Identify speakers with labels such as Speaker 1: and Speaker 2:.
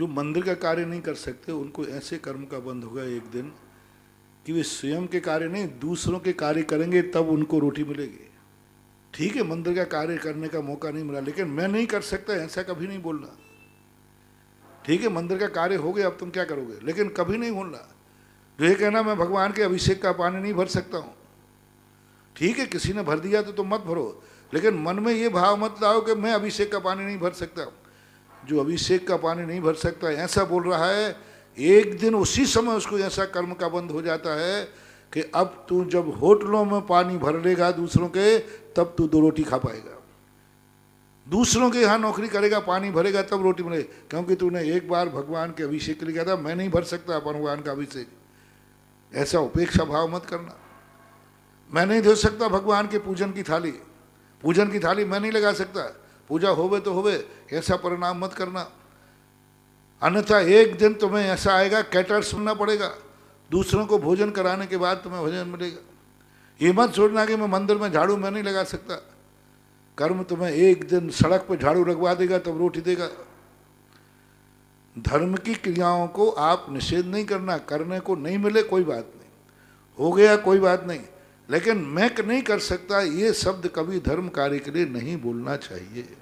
Speaker 1: जो मंदिर का कार्य नहीं कर सकते उनको ऐसे कर्म का बंद होगा एक दिन कि वे स्वयं के कार्य नहीं दूसरों के कार्य करेंगे तब उनको रोटी मिलेगी ठीक है मंदिर का कार्य करने का मौका नहीं मिला लेकिन मैं नहीं कर सकता ऐसा कभी नहीं बोलना ठीक है मंदिर का कार्य हो गया अब तुम क्या करोगे लेकिन कभी नहीं बोलना जो ये कहना मैं भगवान के अभिषेक का पानी नहीं भर सकता हूँ ठीक है किसी ने भर दिया तो तुम मत भरो लेकिन मन में ये भाव मत लाओ कि मैं अभिषेक का पानी नहीं भर सकता हूँ जो अभिषेक का पानी नहीं भर सकता ऐसा बोल रहा है एक दिन उसी समय उसको ऐसा कर्म का बंद हो जाता है कि अब तू जब होटलों में पानी भर लेगा दूसरों के तब तू दो रोटी खा पाएगा दूसरों के यहाँ नौकरी करेगा पानी भरेगा तब रोटी मिले क्योंकि तूने एक बार भगवान के अभिषेक के लिए कहा था मैं नहीं भर सकता भगवान का अभिषेक ऐसा उपेक्षा भाव मत करना मैं नहीं धो सकता भगवान के पूजन की थाली पूजन की थाली मैं नहीं लगा सकता पूजा होवे तो होवे ऐसा परिणाम मत करना अन्यथा एक दिन तुम्हें ऐसा आएगा कैटर सुनना पड़ेगा दूसरों को भोजन कराने के बाद तुम्हें भोजन मिलेगा ये मत सोचना कि मैं मंदिर में झाड़ू मैं नहीं लगा सकता कर्म तुम्हें एक दिन सड़क पर झाड़ू लगवा देगा तब रोटी देगा धर्म की क्रियाओं को आप निषेध नहीं करना करने को नहीं मिले कोई बात नहीं हो गया कोई बात नहीं लेकिन मैं नहीं कर सकता ये शब्द कभी धर्म कार्य के लिए नहीं बोलना चाहिए